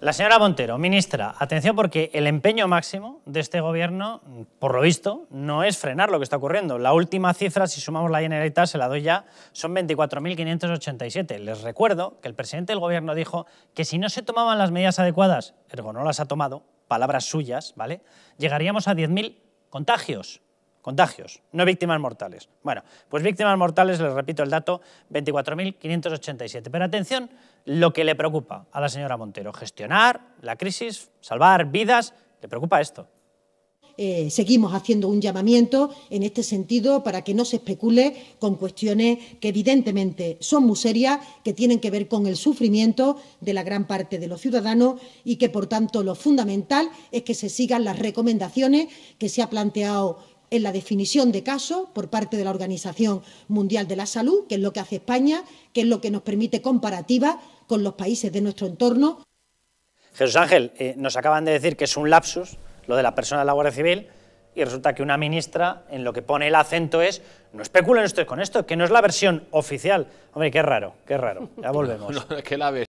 La señora Montero, ministra, atención porque el empeño máximo de este gobierno, por lo visto, no es frenar lo que está ocurriendo. La última cifra, si sumamos la generalita, se la doy ya, son 24.587. Les recuerdo que el presidente del gobierno dijo que si no se tomaban las medidas adecuadas, ergo no las ha tomado, palabras suyas, ¿vale? Llegaríamos a 10.000 contagios. Contagios, no víctimas mortales. Bueno, pues víctimas mortales, les repito el dato, 24.587. Pero atención, lo que le preocupa a la señora Montero, gestionar la crisis, salvar vidas, le preocupa esto. Eh, seguimos haciendo un llamamiento en este sentido para que no se especule con cuestiones que evidentemente son muy serias, que tienen que ver con el sufrimiento de la gran parte de los ciudadanos y que, por tanto, lo fundamental es que se sigan las recomendaciones que se ha planteado en la definición de casos por parte de la Organización Mundial de la Salud, que es lo que hace España, que es lo que nos permite comparativa con los países de nuestro entorno. Jesús Ángel, eh, nos acaban de decir que es un lapsus lo de la persona de la Guardia Civil y resulta que una ministra en lo que pone el acento es no especulen ustedes con esto, que no es la versión oficial. Hombre, qué raro, qué raro. Ya volvemos. que